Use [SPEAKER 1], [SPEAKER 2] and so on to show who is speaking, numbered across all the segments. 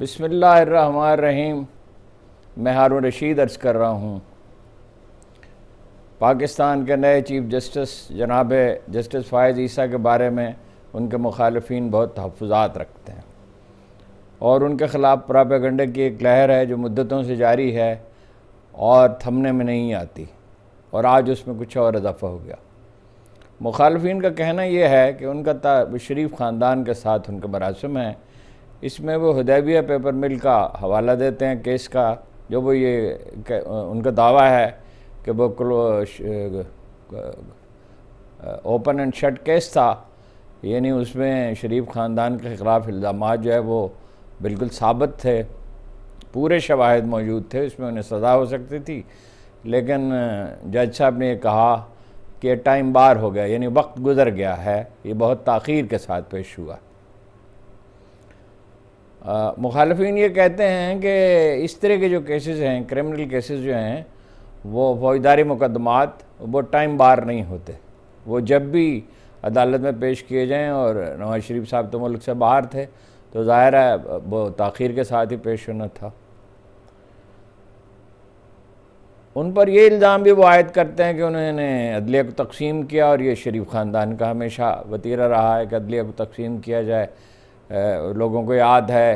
[SPEAKER 1] रहीम मैं हारून रशीद अर्ज़ कर रहा हूँ पाकिस्तान के नए चीफ़ जस्टिस जनाब जस्टिस फ़ायज़ ईसा के बारे में उनके मुखालफी बहुत तहफ़ात रखते हैं और उनके ख़िलाफ़ प्रापेगंडे की एक लहर है जो मुद्दतों से जारी है और थमने में नहीं आती और आज उसमें कुछ और इजाफा हो गया मुखालफी का कहना यह है कि उनका शरीफ ख़ानदान के साथ उनके मरासम हैं इसमें वो हदैबिया पेपर मिल का हवाला देते हैं केस का जो वो ये उनका दावा है कि वो ओपन एंड शट केस था यानी उसमें शरीफ ख़ानदान के ख़िलाफ़ इल्ज़ाम जो है वो बिल्कुल साबित थे पूरे शवाहद मौजूद थे उसमें उन्हें सज़ा हो सकती थी लेकिन जज साहब ने कहा कि टाइम बार हो गया यानी वक्त गुजर गया है ये बहुत तखीर के साथ पेश हुआ मुखालफन ये कहते हैं कि इस तरह के जो केसेस हैं क्रिमिनल केसेस जो हैं वो फौजदारी मुकदमात वो टाइम बार नहीं होते वो जब भी अदालत में पेश किए जाएं और नवाज शरीफ साहब तो मुल्क से बाहर थे तो ज़ाहिर है वो तखिर के साथ ही पेश होना था उन पर ये इल्ज़ाम भी वो आयद करते हैं कि उन्होंने अदलिया को तकसीम किया और ये शरीफ ख़ानदान का हमेशा वतीरा रहा है कि अदलिया को तकसीम किया जाए लोगों को याद है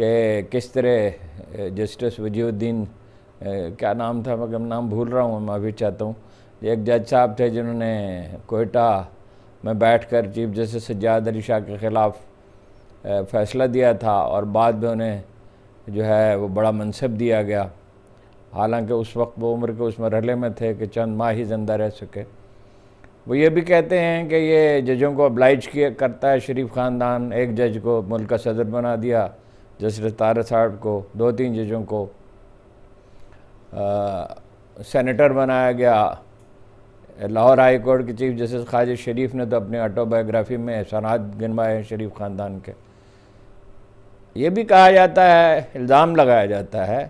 [SPEAKER 1] कि किस तरह जस्टिस वजीउद्दीन क्या नाम था मैं नाम भूल रहा हूँ मैं अभी चाहता हूँ एक जज साहब थे जिन्होंने कोयटा में बैठकर चीफ जस्टिस सज्जाद अली शाह के ख़िलाफ़ फ़ैसला दिया था और बाद में उन्हें जो है वो बड़ा मनसब दिया गया हालांकि उस वक्त वो उम्र के उस मरहले में थे कि चंद माह ही ज़िंदा रह सके वो ये भी कहते हैं कि ये जजों को अब्लाइज किया करता है शरीफ ख़ानदान एक जज को मुल्क का सदर बना दिया जस्टिस तारा साहब को दो तीन जजों को आ, सेनेटर बनाया गया लाहौर हाई कोर्ट के चीफ जस्टिस ख्वाजा शरीफ ने तो अपने ऑटोबायोग्राफी में एहसानात गिनवाए हैं शरीफ ख़ानदान के ये भी कहा जाता है इल्ज़ाम लगाया जाता है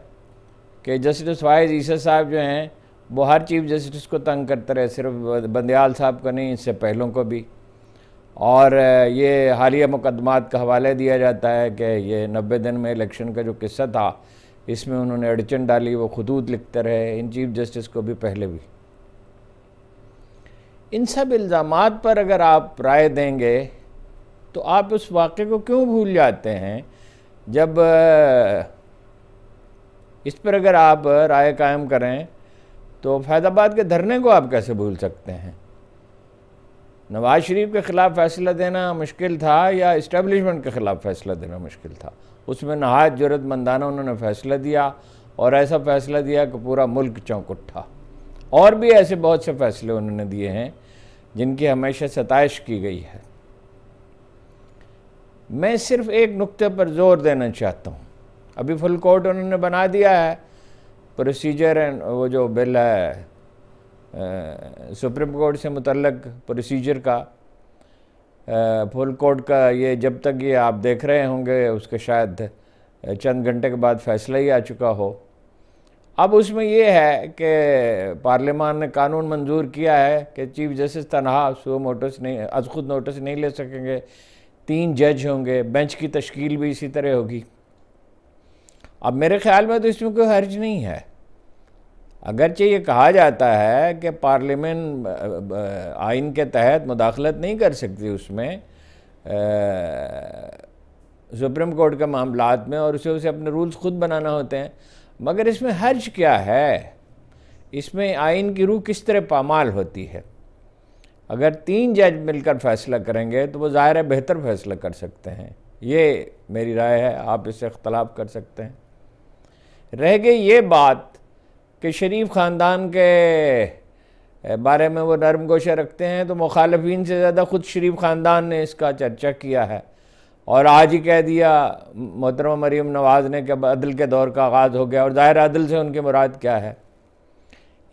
[SPEAKER 1] कि जस्टिस फायज़ ईसा साहब जो हैं वो हर चीफ जस्टिस को तंग करते रहे सिर्फ बंदयाल साहब को नहीं इससे पहलों को भी और ये हालिया मुकदमात का हवाले दिया जाता है कि ये नब्बे दिन में इलेक्शन का जो किस्सा था इसमें उन्होंने अड़चन डाली वो खतूत लिखते रहे इन चीफ जस्टिस को भी पहले भी इन सब इल्ज़ाम पर अगर आप राय देंगे तो आप उस वाक़े को क्यों भूल जाते हैं जब इस पर अगर आप राय कायम करें तो फैज़ाबाद के धरने को आप कैसे भूल सकते हैं नवाज शरीफ के ख़िलाफ़ फ़ैसला देना मुश्किल था या इस्टबलिशमेंट के ख़िलाफ़ फ़ैसला देना मुश्किल था उसमें नहायत जरूरतमंदाना उन्होंने फ़ैसला दिया और ऐसा फ़ैसला दिया कि पूरा मुल्क चौंक उठा और भी ऐसे बहुत से फ़ैसले उन्होंने दिए हैं जिनकी हमेशा सतश की गई है मैं सिर्फ एक नुक्ते पर ज़ोर देना चाहता हूँ अभी फुल कोर्ट उन्होंने बना दिया है प्रोसीजर एंड वो जो बिल है सुप्रीम कोर्ट से मुतलक प्रोसीजर का फुल कोर्ट का ये जब तक ये आप देख रहे होंगे उसके शायद चंद घंटे के बाद फैसला ही आ चुका हो अब उसमें ये है कि पार्लियामान ने कानून मंजूर किया है कि चीफ जस्टिस तनहा सो नोटिस नहीं अज खुद नोटिस नहीं ले सकेंगे तीन जज होंगे बेंच की तश्कील भी इसी तरह होगी अब मेरे ख्याल में तो इसमें कोई हर्ज नहीं है अगरचे ये कहा जाता है कि पार्लियामेंट आइन के तहत मुदाखलत नहीं कर सकती उसमें सुप्रीम कोर्ट के मामला में और उसे उसे अपने रूल्स खुद बनाना होते हैं मगर इसमें हर्ज क्या है इसमें आइन की रूह किस तरह पामाल होती है अगर तीन जज मिलकर फैसला करेंगे तो वो ज़ाहिर बेहतर फैसला कर सकते हैं ये मेरी राय है आप इससे इख्तलाफ कर सकते हैं रह गई ये बात कि शरीफ ख़ानदान के बारे में वो नरम गोशा रखते हैं तो मुखालफन से ज़्यादा ख़ुद शरीफ ख़ानदान ने इसका चर्चा किया है और आज ही कह दिया मोहतरमा मरीम नवाज़ ने कि अदल के दौर का आगाज़ हो गया और ज़ाहिर अदल से उनकी मुराद क्या है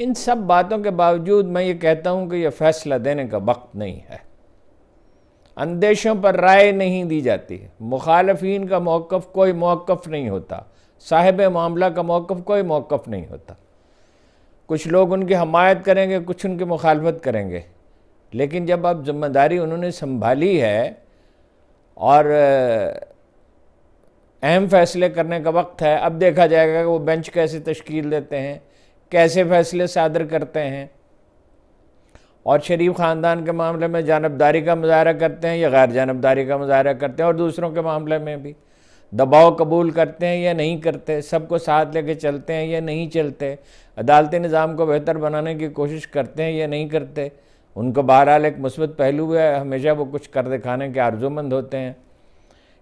[SPEAKER 1] इन सब बातों के बावजूद मैं ये कहता हूँ कि यह फ़ैसला देने का वक्त नहीं है अंदेशों पर राय नहीं दी जाती मुखालफी का मौक़ कोई मौक़ नहीं होता साहिब मामला का मौक़ कोई मौक़ नहीं होता कुछ लोग उनकी हमायत करेंगे कुछ उनकी मुखालफत करेंगे लेकिन जब आप जिम्मेदारी उन्होंने संभाली है और अहम फैसले करने का वक्त है अब देखा जाएगा कि वो बेंच कैसे तश्कील देते हैं कैसे फैसले सादर करते हैं और शरीफ ख़ानदान के मामले में जानबदारी का मुजाहरा करते हैं या गैर जानबदारी का मुजाहरा करते हैं और दूसरों के मामले में भी दबाव कबूल करते हैं या नहीं करते सबको साथ लेके चलते हैं या नहीं चलते अदालती निज़ाम को बेहतर बनाने की कोशिश करते हैं या नहीं करते उनको बहरहाल एक मुस्बत पहलू है हमेशा वो कुछ कर दिखाने के आर्जोमंद होते हैं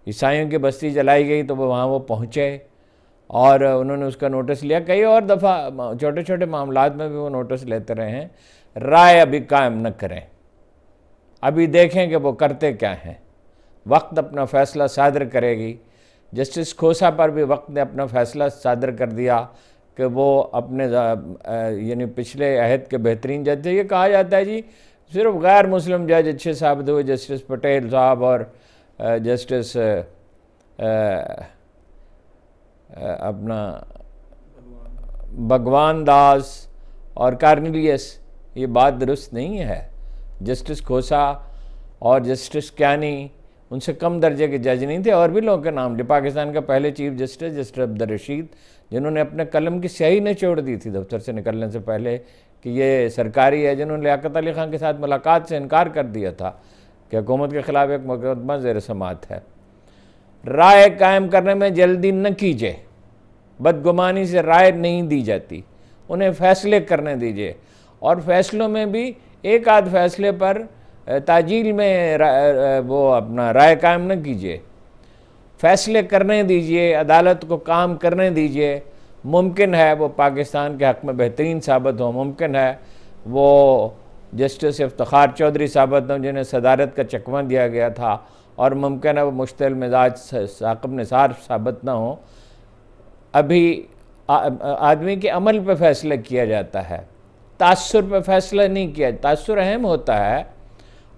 [SPEAKER 1] ईसाइयों की बस्ती जलाई गई तो वो वहाँ वो पहुँचे और उन्होंने उसका नोटिस लिया कई और दफ़ा छोटे छोटे मामला में भी वो नोटिस लेते रहे हैं राय अभी कायम न करें अभी देखें कि वो करते क्या हैं वक्त अपना फ़ैसला सादर करेगी जस्टिस खोसा पर भी वक्त ने अपना फैसला सादर कर दिया कि वो अपने यानी पिछले अहद के बेहतरीन जज थे ये कहा जाता है जी सिर्फ गैर मुस्लिम जज अच्छे साबित हुए जस्टिस पटेल साहब और जस्टिस अपना भगवान दास और कार्निलियस ये बात दुरुस्त नहीं है जस्टिस खोसा और जस्टिस कैनी उनसे कम दर्जे के जज नहीं थे और भी लोगों के नाम थे पाकिस्तान का पहले chief justice justice Abdur Rashid जिन्होंने अपने कलम की स्याही ने छोड़ दी थी दफ्तर से निकलने से पहले कि ये सरकारी है जिन्होंने लियाकत अली खान के साथ मुलाकात से इनकार कर दिया था कि हुकूमत के ख़िलाफ़ एक मुकदमा जेर समात है राय कायम करने में जल्दी न कीजिए बदगुमानी से राय नहीं दी जाती उन्हें फ़ैसले करने दीजिए और फ़ैसलों में भी एक आध फैसले पर ताजील में वो अपना राय कायम न कीजिए फैसले करने दीजिए अदालत को काम करने दीजिए मुमकिन है वो पाकिस्तान के हक़ में बेहतरीन साबित हो मुमकिन है वो जस्टिस इफ्तार चौधरी साबित हों जिन्हें सदारत का चकमा दिया गया था और मुमकिन है वो मुश्तल मिजाज साकब निसार साबित ना हो अभी आदमी के अमल पर फैसला किया जाता है तासर पर फैसला नहीं किया तासर अहम होता है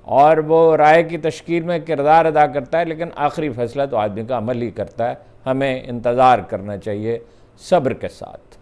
[SPEAKER 1] और वो राय की तश्कील में किरदार अदा करता है लेकिन आखिरी फैसला तो आदमी का अमल ही करता है हमें इंतज़ार करना चाहिए सब्र के साथ